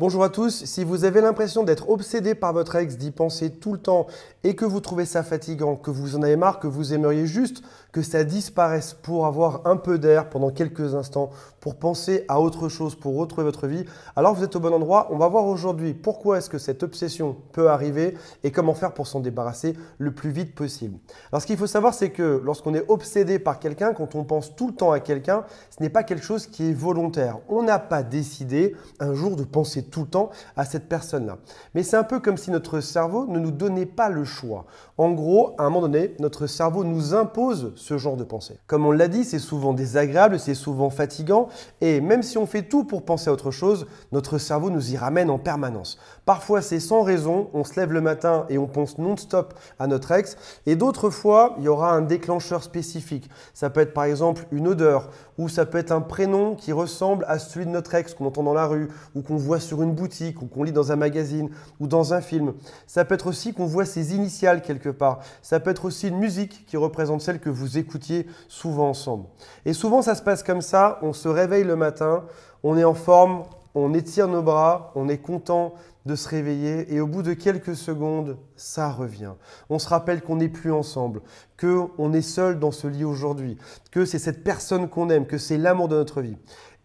Bonjour à tous, si vous avez l'impression d'être obsédé par votre ex, d'y penser tout le temps et que vous trouvez ça fatigant, que vous en avez marre, que vous aimeriez juste que ça disparaisse pour avoir un peu d'air pendant quelques instants, pour penser à autre chose, pour retrouver votre vie, alors vous êtes au bon endroit. On va voir aujourd'hui pourquoi est-ce que cette obsession peut arriver et comment faire pour s'en débarrasser le plus vite possible. Alors ce qu'il faut savoir, c'est que lorsqu'on est obsédé par quelqu'un, quand on pense tout le temps à quelqu'un, ce n'est pas quelque chose qui est volontaire. On n'a pas décidé un jour de penser tout le temps à cette personne-là. Mais c'est un peu comme si notre cerveau ne nous donnait pas le choix. En gros, à un moment donné, notre cerveau nous impose ce genre de pensée. Comme on l'a dit, c'est souvent désagréable, c'est souvent fatigant, et même si on fait tout pour penser à autre chose, notre cerveau nous y ramène en permanence. Parfois c'est sans raison, on se lève le matin et on pense non-stop à notre ex, et d'autres fois, il y aura un déclencheur spécifique. Ça peut être par exemple une odeur, ou ça peut être un prénom qui ressemble à celui de notre ex qu'on entend dans la rue, ou qu'on voit sur une boutique, ou qu'on lit dans un magazine, ou dans un film. Ça peut être aussi qu'on voit ses initiales quelque part. Ça peut être aussi une musique qui représente celle que vous écoutiez souvent ensemble. Et souvent, ça se passe comme ça. On se réveille le matin, on est en forme, on étire nos bras, on est content de se réveiller et au bout de quelques secondes, ça revient. On se rappelle qu'on n'est plus ensemble, que on est seul dans ce lit aujourd'hui, que c'est cette personne qu'on aime, que c'est l'amour de notre vie.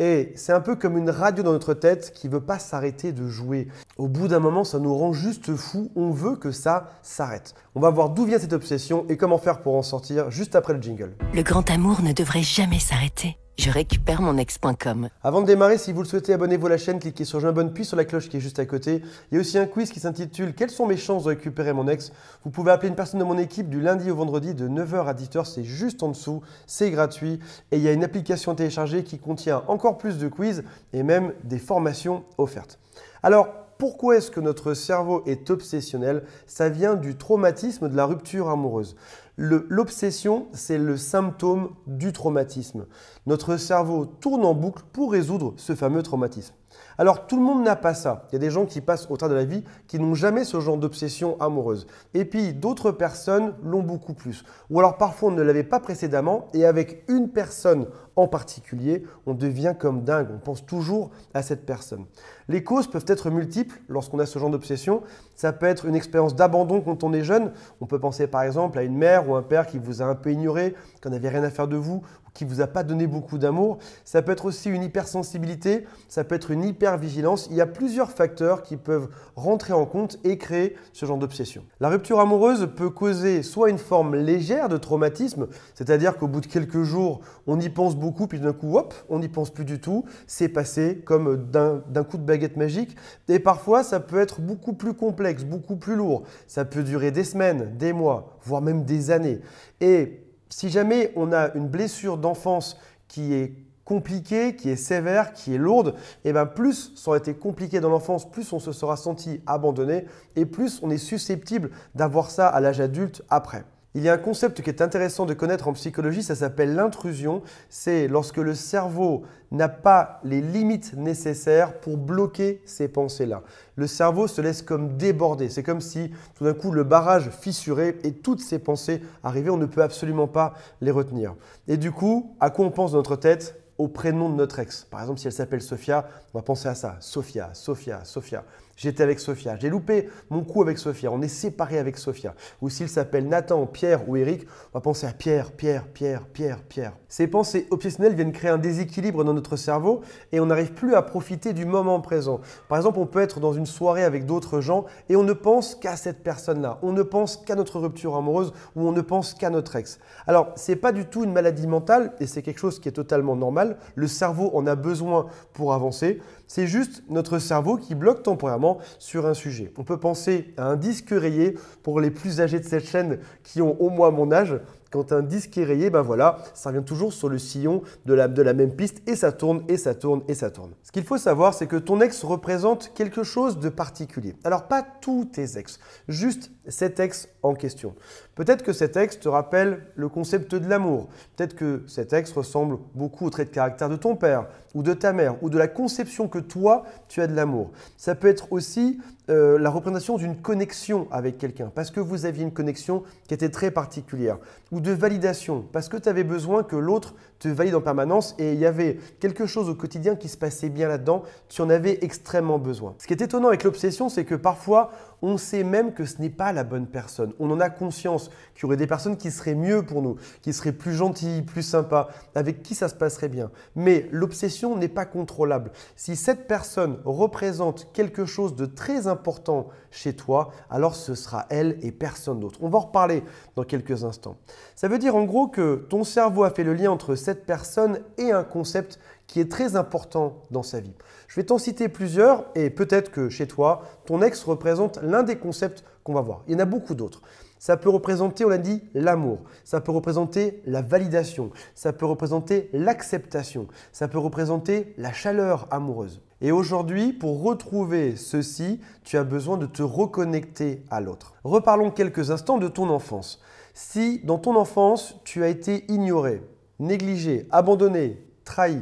Et c'est un peu comme une radio dans notre tête qui veut pas s'arrêter de jouer. Au bout d'un moment, ça nous rend juste fous. On veut que ça s'arrête. On va voir d'où vient cette obsession et comment faire pour en sortir juste après le jingle. Le grand amour ne devrait jamais s'arrêter. Je récupère mon ex.com. Avant de démarrer, si vous le souhaitez, abonnez-vous à la chaîne, cliquez sur j'abonne », puis sur la cloche qui est juste à côté. Il y a aussi un quiz qui s'intitule Quelles sont mes chances de récupérer mon ex Vous pouvez appeler une personne de mon équipe du lundi au vendredi de 9h à 10h, c'est juste en dessous, c'est gratuit. Et il y a une application téléchargée qui contient encore plus de quiz et même des formations offertes. Alors, pourquoi est-ce que notre cerveau est obsessionnel Ça vient du traumatisme de la rupture amoureuse. L'obsession, c'est le symptôme du traumatisme. Notre cerveau tourne en boucle pour résoudre ce fameux traumatisme. Alors tout le monde n'a pas ça. Il y a des gens qui passent au travers de la vie qui n'ont jamais ce genre d'obsession amoureuse. Et puis d'autres personnes l'ont beaucoup plus. Ou alors parfois on ne l'avait pas précédemment et avec une personne en particulier, on devient comme dingue. On pense toujours à cette personne. Les causes peuvent être multiples lorsqu'on a ce genre d'obsession. Ça peut être une expérience d'abandon quand on est jeune. On peut penser par exemple à une mère ou un père qui vous a un peu ignoré, qui n'avait rien à faire de vous, qui vous a pas donné beaucoup d'amour. Ça peut être aussi une hypersensibilité, ça peut être une hypervigilance. Il y a plusieurs facteurs qui peuvent rentrer en compte et créer ce genre d'obsession. La rupture amoureuse peut causer soit une forme légère de traumatisme, c'est-à-dire qu'au bout de quelques jours, on y pense beaucoup, puis d'un coup, hop, on n'y pense plus du tout. C'est passé comme d'un coup de baguette magique. Et parfois, ça peut être beaucoup plus complexe, beaucoup plus lourd. Ça peut durer des semaines, des mois, voire même des années. Et si jamais on a une blessure d'enfance qui est compliquée, qui est sévère, qui est lourde, et eh ben plus ça aurait été compliqué dans l'enfance, plus on se sera senti abandonné et plus on est susceptible d'avoir ça à l'âge adulte après. Il y a un concept qui est intéressant de connaître en psychologie, ça s'appelle l'intrusion. C'est lorsque le cerveau n'a pas les limites nécessaires pour bloquer ces pensées-là. Le cerveau se laisse comme déborder. C'est comme si tout d'un coup le barrage fissurait et toutes ces pensées arrivaient, on ne peut absolument pas les retenir. Et du coup, à quoi on pense dans notre tête au prénom de notre ex. Par exemple, si elle s'appelle Sophia, on va penser à ça. Sophia, Sophia, Sophia. J'étais avec Sophia, J'ai loupé mon coup avec Sophia, On est séparés avec Sophia. Ou s'il s'appelle Nathan, Pierre ou Eric, on va penser à Pierre, Pierre, Pierre, Pierre, Pierre. Ces pensées obsessionnelles viennent créer un déséquilibre dans notre cerveau et on n'arrive plus à profiter du moment présent. Par exemple, on peut être dans une soirée avec d'autres gens et on ne pense qu'à cette personne-là. On ne pense qu'à notre rupture amoureuse ou on ne pense qu'à notre ex. Alors, ce n'est pas du tout une maladie mentale et c'est quelque chose qui est totalement normal. Le cerveau en a besoin pour avancer. C'est juste notre cerveau qui bloque temporairement sur un sujet. On peut penser à un disque rayé pour les plus âgés de cette chaîne qui ont au moins mon âge. Quand un disque est rayé, ben voilà, ça revient toujours sur le sillon de la, de la même piste et ça tourne et ça tourne et ça tourne. Ce qu'il faut savoir, c'est que ton ex représente quelque chose de particulier. Alors pas tous tes ex, juste cet ex en question. Peut-être que cet ex te rappelle le concept de l'amour. Peut-être que cet ex ressemble beaucoup au trait de caractère de ton père ou de ta mère ou de la conception que toi tu as de l'amour. Ça peut être aussi euh, la représentation d'une connexion avec quelqu'un, parce que vous aviez une connexion qui était très particulière, ou de validation, parce que tu avais besoin que l'autre valide en permanence et il y avait quelque chose au quotidien qui se passait bien là-dedans, tu en avais extrêmement besoin. Ce qui est étonnant avec l'obsession, c'est que parfois, on sait même que ce n'est pas la bonne personne. On en a conscience qu'il y aurait des personnes qui seraient mieux pour nous, qui seraient plus gentilles, plus sympas, avec qui ça se passerait bien. Mais l'obsession n'est pas contrôlable. Si cette personne représente quelque chose de très important chez toi, alors ce sera elle et personne d'autre. On va en reparler dans quelques instants. Ça veut dire en gros que ton cerveau a fait le lien entre cette personne et un concept qui est très important dans sa vie. Je vais t'en citer plusieurs et peut-être que chez toi, ton ex représente l'un des concepts qu'on va voir. Il y en a beaucoup d'autres. Ça peut représenter, on l'a dit, l'amour, ça peut représenter la validation, ça peut représenter l'acceptation, ça peut représenter la chaleur amoureuse. Et aujourd'hui, pour retrouver ceci, tu as besoin de te reconnecter à l'autre. Reparlons quelques instants de ton enfance. Si dans ton enfance, tu as été ignoré, négligé, abandonné, trahi,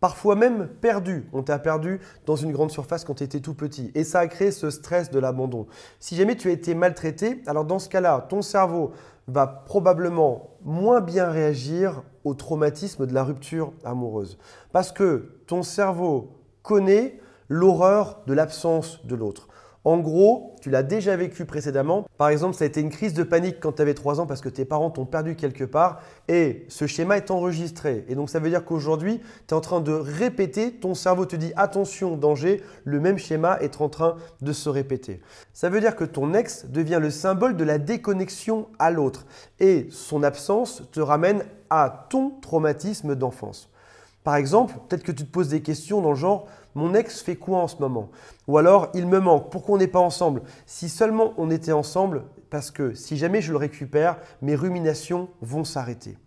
parfois même perdu. On t'a perdu dans une grande surface quand tu étais tout petit. Et ça a créé ce stress de l'abandon. Si jamais tu as été maltraité, alors dans ce cas-là, ton cerveau va probablement moins bien réagir au traumatisme de la rupture amoureuse. Parce que ton cerveau connaît l'horreur de l'absence de l'autre. En gros, tu l'as déjà vécu précédemment. Par exemple, ça a été une crise de panique quand tu avais 3 ans parce que tes parents t'ont perdu quelque part. Et ce schéma est enregistré. Et donc, ça veut dire qu'aujourd'hui, tu es en train de répéter. Ton cerveau te dit attention, danger. Le même schéma est en train de se répéter. Ça veut dire que ton ex devient le symbole de la déconnexion à l'autre. Et son absence te ramène à ton traumatisme d'enfance. Par exemple, peut-être que tu te poses des questions dans le genre mon ex fait quoi en ce moment Ou alors il me manque, pourquoi on n'est pas ensemble Si seulement on était ensemble, parce que si jamais je le récupère, mes ruminations vont s'arrêter.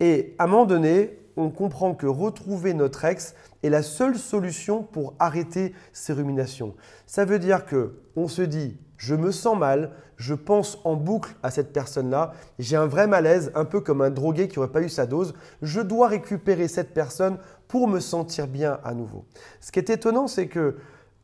Et à un moment donné, on comprend que retrouver notre ex, est la seule solution pour arrêter ces ruminations. Ça veut dire que on se dit je me sens mal, je pense en boucle à cette personne-là, j'ai un vrai malaise, un peu comme un drogué qui n'aurait pas eu sa dose, je dois récupérer cette personne pour me sentir bien à nouveau. Ce qui est étonnant, c'est que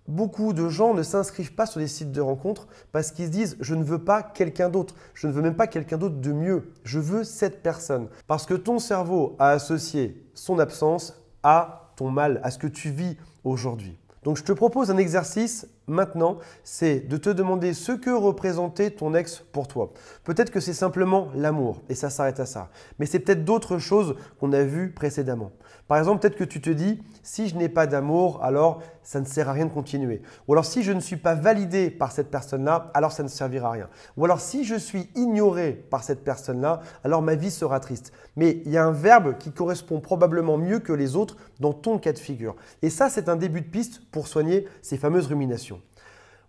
beaucoup de gens ne s'inscrivent pas sur des sites de rencontres parce qu'ils se disent je ne veux pas quelqu'un d'autre, je ne veux même pas quelqu'un d'autre de mieux, je veux cette personne. Parce que ton cerveau a associé son absence à ton mal, à ce que tu vis aujourd'hui. Donc je te propose un exercice maintenant, c'est de te demander ce que représentait ton ex pour toi. Peut-être que c'est simplement l'amour et ça s'arrête à ça. Mais c'est peut-être d'autres choses qu'on a vues précédemment. Par exemple, peut-être que tu te dis, si je n'ai pas d'amour, alors ça ne sert à rien de continuer. Ou alors si je ne suis pas validé par cette personne-là, alors ça ne servira à rien. Ou alors si je suis ignoré par cette personne-là, alors ma vie sera triste. Mais il y a un verbe qui correspond probablement mieux que les autres dans ton cas de figure. Et ça, c'est un début de piste pour soigner ces fameuses ruminations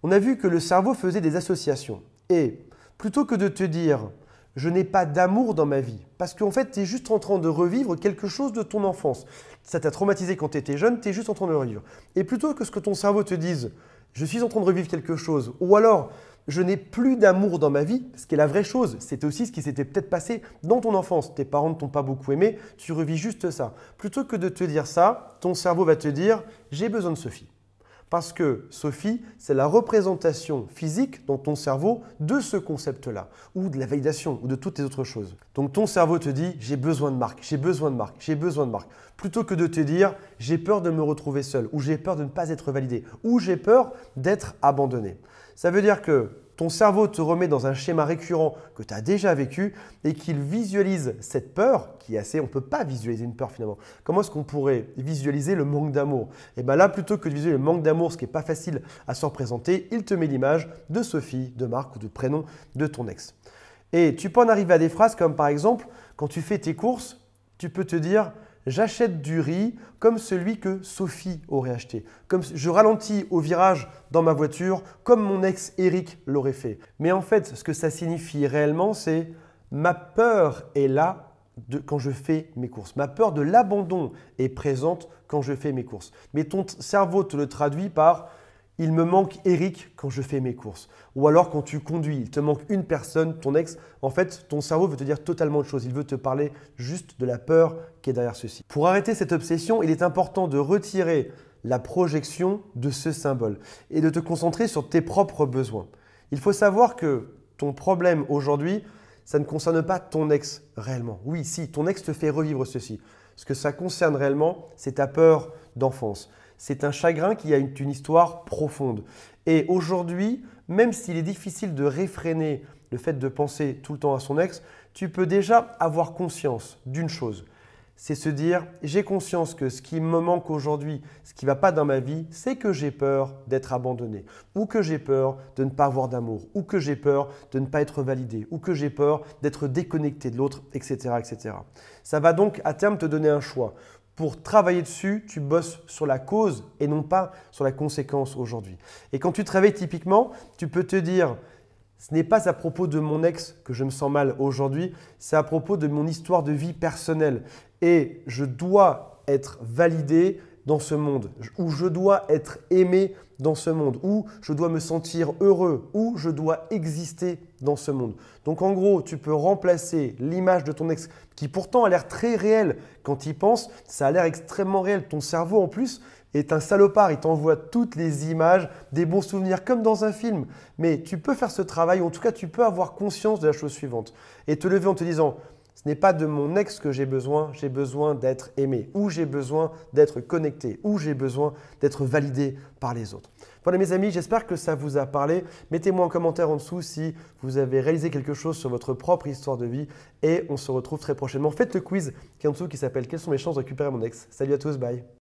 on a vu que le cerveau faisait des associations. Et plutôt que de te dire je n'ai pas d'amour dans ma vie, parce qu'en fait, tu es juste en train de revivre quelque chose de ton enfance. Ça t'a traumatisé quand tu étais jeune, tu es juste en train de revivre. Et plutôt que ce que ton cerveau te dise je suis en train de revivre quelque chose, ou alors je n'ai plus d'amour dans ma vie, ce qui est la vraie chose. C'est aussi ce qui s'était peut-être passé dans ton enfance. Tes parents ne t'ont pas beaucoup aimé, tu revis juste ça. Plutôt que de te dire ça, ton cerveau va te dire j'ai besoin de Sophie. Parce que Sophie, c'est la représentation physique dans ton cerveau de ce concept-là, ou de la validation, ou de toutes les autres choses. Donc ton cerveau te dit, j'ai besoin de marque, j'ai besoin de marque, j'ai besoin de marque. Plutôt que de te dire, j'ai peur de me retrouver seul, ou j'ai peur de ne pas être validé, ou j'ai peur d'être abandonné. Ça veut dire que ton cerveau te remet dans un schéma récurrent que tu as déjà vécu et qu'il visualise cette peur qui est assez. On ne peut pas visualiser une peur finalement. Comment est-ce qu'on pourrait visualiser le manque d'amour Et eh bien là, plutôt que de visualiser le manque d'amour, ce qui n'est pas facile à se représenter, il te met l'image de Sophie, de Marc ou de prénom de ton ex. Et tu peux en arriver à des phrases comme par exemple, quand tu fais tes courses, tu peux te dire j'achète du riz comme celui que Sophie aurait acheté. Comme je ralentis au virage dans ma voiture comme mon ex Eric l'aurait fait. Mais en fait, ce que ça signifie réellement, c'est ma peur est là quand je fais mes courses. Ma peur de l'abandon est présente quand je fais mes courses. Mais ton cerveau te le traduit par il me manque Eric quand je fais mes courses. Ou alors quand tu conduis, il te manque une personne, ton ex. En fait, ton cerveau veut te dire totalement autre chose. Il veut te parler juste de la peur qui est derrière ceci. Pour arrêter cette obsession, il est important de retirer la projection de ce symbole et de te concentrer sur tes propres besoins. Il faut savoir que ton problème aujourd'hui, ça ne concerne pas ton ex réellement. Oui, si, ton ex te fait revivre ceci. Ce que ça concerne réellement, c'est ta peur d'enfance c'est un chagrin qui a une, histoire profonde. Et aujourd'hui, même s'il est difficile de réfréner le fait de penser tout le temps à son ex, tu peux déjà avoir conscience d'une chose. C'est se dire, j'ai conscience que ce qui me manque aujourd'hui, ce qui ne va pas dans ma vie, c'est que j'ai peur d'être abandonné, ou que j'ai peur de ne pas avoir d'amour, ou que j'ai peur de ne pas être validé, ou que j'ai peur d'être déconnecté de l'autre, etc., etc. Ça va donc à terme te donner un choix pour travailler dessus, tu bosses sur la cause et non pas sur la conséquence aujourd'hui. Et quand tu travailles typiquement, tu peux te dire, ce n'est pas à propos de mon ex que je me sens mal aujourd'hui, c'est à propos de mon histoire de vie personnelle. Et je dois être validé dans ce monde, où je dois être aimé dans ce monde, où je dois me sentir heureux, ou je dois exister dans ce monde. Donc en gros, tu peux remplacer l'image de ton ex, qui pourtant a l'air très réel quand il pense, ça a l'air extrêmement réel. Ton cerveau en plus est un salopard, il t'envoie toutes les images, des bons souvenirs, comme dans un film. Mais tu peux faire ce travail, ou en tout cas tu peux avoir conscience de la chose suivante, et te lever en te disant, ce n'est pas de mon ex que j'ai besoin, j'ai besoin d'être aimé, ou j'ai besoin d'être connecté, ou j'ai besoin d'être validé par les autres. Voilà mes amis, j'espère que ça vous a parlé. Mettez-moi en commentaire en dessous si vous avez réalisé quelque chose sur votre propre histoire de vie et on se retrouve très prochainement. Faites le quiz qui est en dessous qui s'appelle Quelles sont mes chances de récupérer mon ex Salut à tous, bye